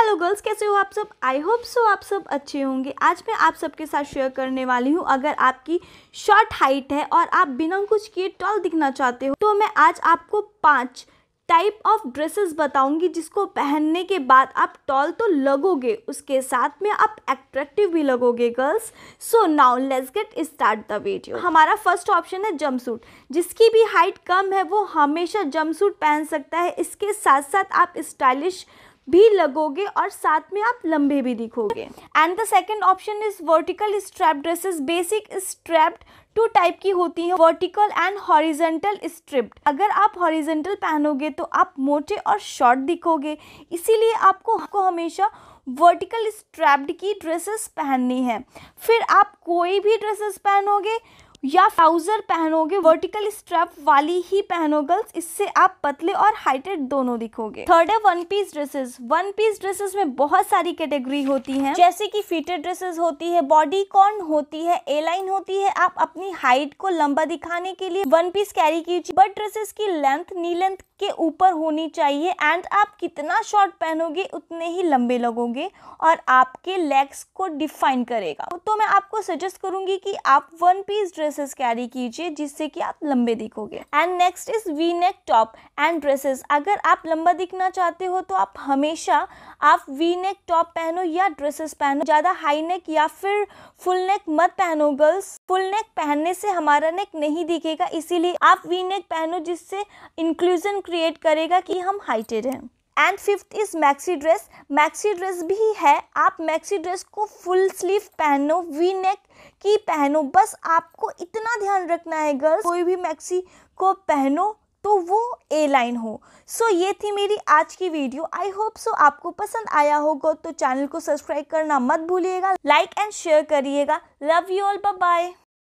hello girls कैसे हो आप सब आई होप सो आप सब अच्छे होंगे आज मैं आप सबके साथ शेयर करने वाली हूँ अगर आपकी शॉर्ट हाइट है और आप बिना कुछ किए टॉल दिखना चाहते हो तो मैं आज आपको पांच टाइप ऑफ ड्रेसेस बताऊंगी जिसको पहनने के बाद आप टॉल तो लगोगे उसके साथ में आप एट्रैक्टिव भी लगोगे girls so now let's get start the video हमारा फर्स्ट ऑप्शन है जम्प सूट जिसकी भी हाइट कम है वो हमेशा जम्प सूट पहन सकता है इसके साथ साथ आप स्टाइलिश भी लगोगे और साथ में आप लंबे भी दिखोगे and the second option is vertical strap dresses basic strapped two type की होती है वर्टिकल एंड हॉरिजेंटल स्ट्रिप्ड अगर आप हॉरिजेंटल पहनोगे तो आप मोटे और शॉर्ट दिखोगे इसीलिए आपको आपको हमेशा वर्टिकल स्ट्रैप्ड की ड्रेसेस पहननी है फिर आप कोई भी ड्रेसेस पहनोगे या ट्राउजर पहनोगे वर्टिकल स्ट्रैप वाली ही पहनो गर्ल्स इससे आप पतले और हाइटेड दोनों दिखोगे थर्ड है one piece dresses one piece dresses में बहुत सारी कैटेगरी होती हैं जैसे कि फिटेड ड्रेसेस होती है बॉडी कॉर्न होती है ए लाइन होती है आप अपनी हाइट को लंबा दिखाने के लिए वन पीस कैरी कीजिए बट ड्रेसेस की लेंथ नी लेंथ के ऊपर होनी चाहिए एंड आप कितना शॉर्ट पहनोगे उतने ही लंबे लगोगे और आपके लेग्स को डिफाइन करेगा तो मैं आपको सजेस्ट करूंगी कि आप one piece dress dresses carry कीजिए जिससे कि आप लंबे दिखोगे and next is V neck top and dresses अगर आप लंबा दिखना चाहते हो तो आप हमेशा आप वी नेक टॉप पहनो या ड्रेसेस पहनो ज़्यादा हाई नेक या फिर फुल नेक मत पहनो गर्ल्स फुल नेक पहनने से हमारा नेक नहीं दिखेगा इसीलिए आप वी नेक पहनो जिससे इंक्लूजन क्रिएट करेगा कि हम हाइटेड हैं and fifth is maxi dress maxi dress भी है आप मैक्सी ड्रेस को फुल स्लीव पहनो वी नेक की पहनो बस आपको इतना ध्यान रखना है गर्ल्स कोई भी मैक्सी को पहनो तो वो ए लाइन हो सो so, ये थी मेरी आज की वीडियो आई होप सो आपको पसंद आया होगा तो चैनल को सब्सक्राइब करना मत भूलिएगा लाइक एंड शेयर करिएगा लव यू ऑल बाय